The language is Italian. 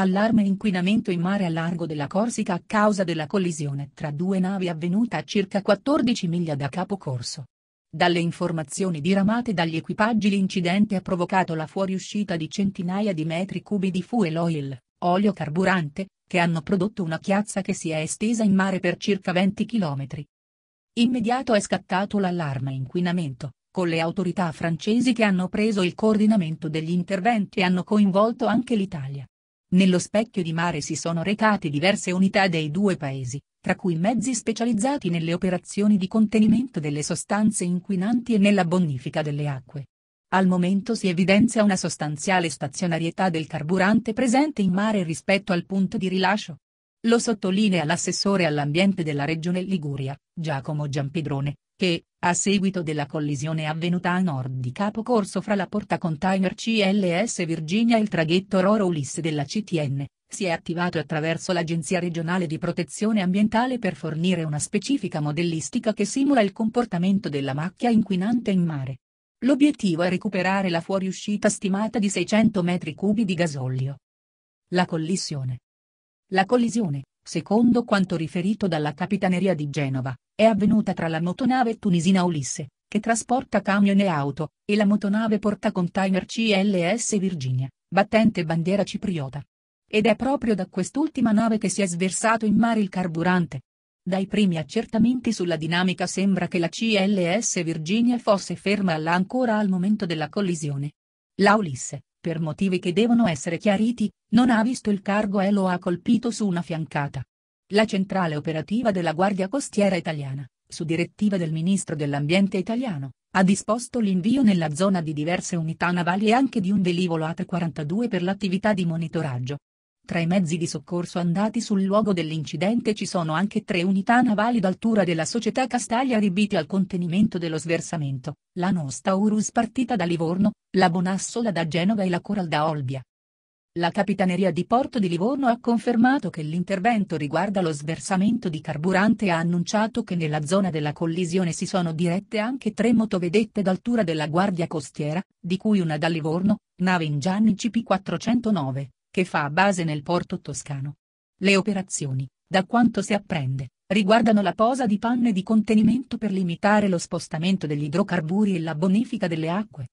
Allarme inquinamento in mare a largo della Corsica a causa della collisione tra due navi avvenuta a circa 14 miglia da capocorso. Dalle informazioni diramate dagli equipaggi l'incidente ha provocato la fuoriuscita di centinaia di metri cubi di fuel oil, olio carburante, che hanno prodotto una chiazza che si è estesa in mare per circa 20 km. Immediato è scattato l'allarme inquinamento, con le autorità francesi che hanno preso il coordinamento degli interventi e hanno coinvolto anche l'Italia. Nello specchio di mare si sono recate diverse unità dei due paesi, tra cui mezzi specializzati nelle operazioni di contenimento delle sostanze inquinanti e nella bonifica delle acque. Al momento si evidenzia una sostanziale stazionarietà del carburante presente in mare rispetto al punto di rilascio. Lo sottolinea l'assessore all'ambiente della Regione Liguria, Giacomo Giampedrone, che, a seguito della collisione avvenuta a nord di capocorso fra la porta container CLS Virginia e il traghetto Roro Ulisse della CTN, si è attivato attraverso l'Agenzia regionale di protezione ambientale per fornire una specifica modellistica che simula il comportamento della macchia inquinante in mare. L'obiettivo è recuperare la fuoriuscita stimata di 600 m3 di gasolio. La collisione. La collisione, Secondo quanto riferito dalla Capitaneria di Genova, è avvenuta tra la motonave tunisina Ulisse, che trasporta camion e auto, e la motonave portacontainer CLS Virginia, battente bandiera cipriota. Ed è proprio da quest'ultima nave che si è sversato in mare il carburante. Dai primi accertamenti sulla dinamica sembra che la CLS Virginia fosse ferma all'ancora al momento della collisione. La Ulisse, per motivi che devono essere chiariti, non ha visto il cargo e lo ha colpito su una fiancata. La centrale operativa della Guardia Costiera italiana, su direttiva del Ministro dell'Ambiente italiano, ha disposto l'invio nella zona di diverse unità navali e anche di un velivolo AT-42 per l'attività di monitoraggio, tra i mezzi di soccorso andati sul luogo dell'incidente ci sono anche tre unità navali d'altura della società Castaglia adibite al contenimento dello sversamento, la Nostaurus partita da Livorno, la Bonassola da Genova e la Coral da Olbia. La Capitaneria di Porto di Livorno ha confermato che l'intervento riguarda lo sversamento di carburante e ha annunciato che nella zona della collisione si sono dirette anche tre motovedette d'altura della Guardia Costiera, di cui una da Livorno, nave Ingianni CP409, che fa base nel porto toscano. Le operazioni, da quanto si apprende, riguardano la posa di panne di contenimento per limitare lo spostamento degli idrocarburi e la bonifica delle acque.